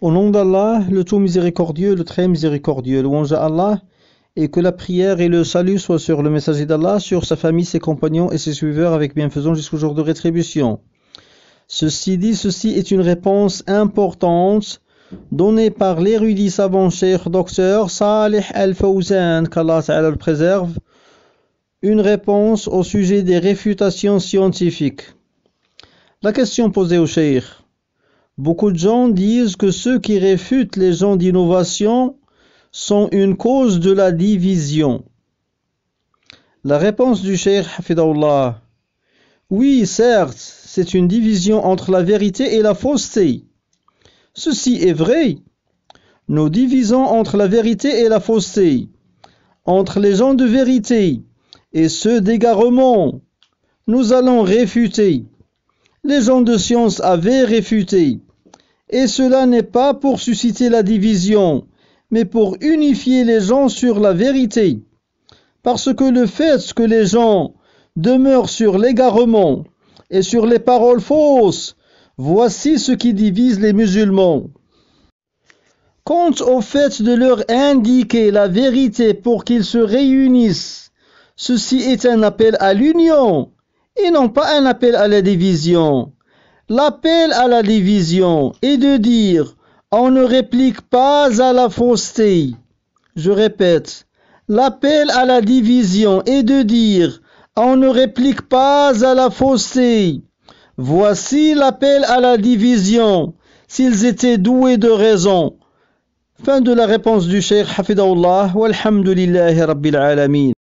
Au nom d'Allah, le tout miséricordieux, le très miséricordieux, louange à Allah, et que la prière et le salut soient sur le messager d'Allah, sur sa famille, ses compagnons et ses suiveurs avec bienfaisance jusqu'au jour de rétribution. Ceci dit, ceci est une réponse importante donnée par l'érudit savant cher docteur Saleh al-Fawzan, qu'Allah le préserve, une réponse au sujet des réfutations scientifiques. La question posée au cheikh Beaucoup de gens disent que ceux qui réfutent les gens d'innovation sont une cause de la division. La réponse du Cheikh Hafidahullah Oui, certes, c'est une division entre la vérité et la fausseté. Ceci est vrai. Nous divisons entre la vérité et la fausseté, entre les gens de vérité et ceux d'égarement. Nous allons réfuter. Les gens de science avaient réfuté. Et cela n'est pas pour susciter la division, mais pour unifier les gens sur la vérité. Parce que le fait que les gens demeurent sur l'égarement et sur les paroles fausses, voici ce qui divise les musulmans. Quant au fait de leur indiquer la vérité pour qu'ils se réunissent, ceci est un appel à l'union et non pas un appel à la division l'appel à la division est de dire on ne réplique pas à la fausseté. Je répète, l'appel à la division est de dire on ne réplique pas à la fausseté. Voici l'appel à la division, s'ils étaient doués de raison. Fin de la réponse du Cheikh walhamdulillahi rabbil alameen.